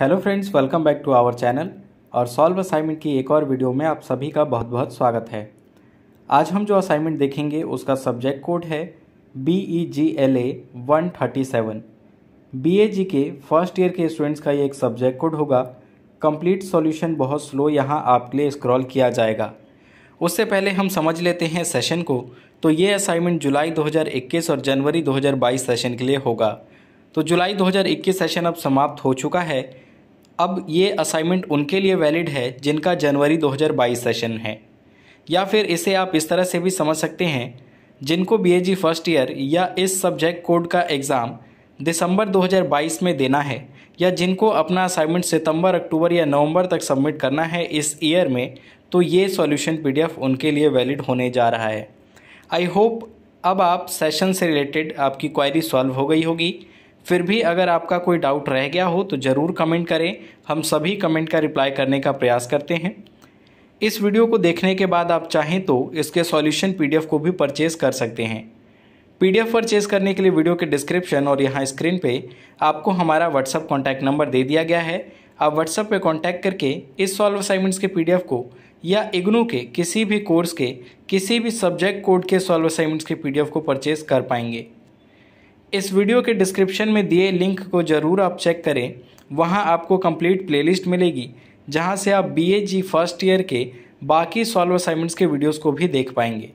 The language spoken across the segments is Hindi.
hello friends welcome back to our channel और सॉल्व असाइनमेंट की एक और वीडियो में आप सभी का बहुत बहुत स्वागत है आज हम जो असाइनमेंट देखेंगे उसका सब्जेक्ट कोड है B E G L A one thirty seven B A G के फर्स्ट ईयर के स्टूडेंट्स का ये एक सब्जेक्ट कोड होगा कंप्लीट सॉल्यूशन बहुत स्लो यहाँ आपके लिए स्क्रॉल किया जाएगा उससे पहले हम समझ लेते हैं सेशन को तो ये असाइनमेंट जुलाई 2021 और जनवरी 2022 सेशन के लिए होगा तो जुलाई 2021 सेशन अब समाप्त हो चुका है अब ये असाइनमेंट उनके लिए वैलिड है जिनका जनवरी 2022 सेशन है या फिर इसे आप इस तरह से भी समझ सकते हैं जिनको बीएजी फर्स्ट ईयर या इस सब्जेक्ट कोड का एग्ज़ाम दिसंबर 2022 में देना है या जिनको अपना असाइनमेंट सितंबर अक्टूबर या नवंबर तक सबमिट करना है इस ईयर में तो ये सॉल्यूशन पीडीएफ उनके लिए वैलिड होने जा रहा है आई होप अब आप सेशन से रिलेटेड आपकी क्वायरी सॉल्व हो गई होगी फिर भी अगर आपका कोई डाउट रह गया हो तो ज़रूर कमेंट करें हम सभी कमेंट का रिप्लाई करने का प्रयास करते हैं इस वीडियो को देखने के बाद आप चाहें तो इसके सॉल्यूशन पीडीएफ को भी परचेज़ कर सकते हैं पीडीएफ परचेज करने के लिए वीडियो के डिस्क्रिप्शन और यहाँ स्क्रीन पे आपको हमारा व्हाट्सअप कॉन्टैक्ट नंबर दे दिया गया है आप व्हाट्सअप पे कॉन्टैक्ट करके इस सॉल्व असाइनमेंट्स के पीडीएफ को या इग्नू के किसी भी कोर्स के किसी भी सब्जेक्ट कोड के सॉल्व असाइनमेंट्स के पीडीएफ को परचेज कर पाएंगे इस वीडियो के डिस्क्रिप्शन में दिए लिंक को ज़रूर आप चेक करें वहाँ आपको कंप्लीट प्लेलिस्ट मिलेगी जहाँ से आप बी फर्स्ट ईयर के बाकी सॉल्व असाइनमेंट्स के वीडियोस को भी देख पाएंगे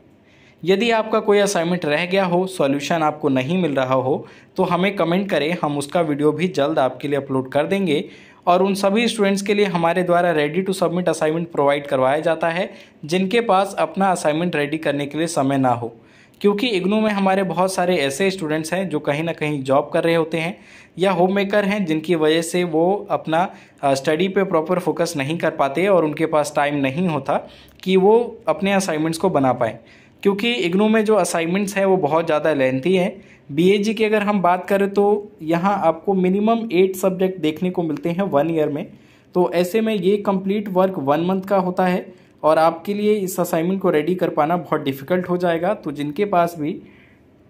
यदि आपका कोई असाइनमेंट रह गया हो सॉल्यूशन आपको नहीं मिल रहा हो तो हमें कमेंट करें हम उसका वीडियो भी जल्द आपके लिए अपलोड कर देंगे और उन सभी स्टूडेंट्स के लिए हमारे द्वारा ready to submit assignment provide करवाया जाता है जिनके पास अपना असाइनमेंट रेडी करने के लिए समय ना हो क्योंकि इग्नू में हमारे बहुत सारे ऐसे स्टूडेंट्स हैं जो कहीं ना कहीं जॉब कर रहे होते हैं या होम मेकर हैं जिनकी वजह से वो अपना स्टडी पे प्रॉपर फोकस नहीं कर पाते और उनके पास टाइम नहीं होता कि वो अपने असाइनमेंट्स को बना पाएँ क्योंकि इग्नू में जो असाइनमेंट्स हैं वो बहुत ज़्यादा लेंथी हैं बी की अगर हम बात करें तो यहाँ आपको मिनिमम एट सब्जेक्ट देखने को मिलते हैं वन ईयर में तो ऐसे में ये कंप्लीट वर्क वन मंथ का होता है और आपके लिए इस असाइनमेंट को रेडी कर पाना बहुत डिफ़िकल्ट हो जाएगा तो जिनके पास भी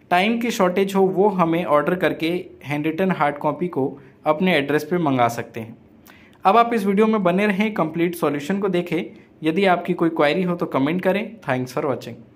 टाइम की शॉर्टेज हो वो हमें ऑर्डर करके हैंड रिटन हार्ड कॉपी को अपने एड्रेस पे मंगा सकते हैं अब आप इस वीडियो में बने रहें कंप्लीट सॉल्यूशन को देखें यदि आपकी कोई क्वायरी हो तो कमेंट करें थैंक्स फॉर वॉचिंग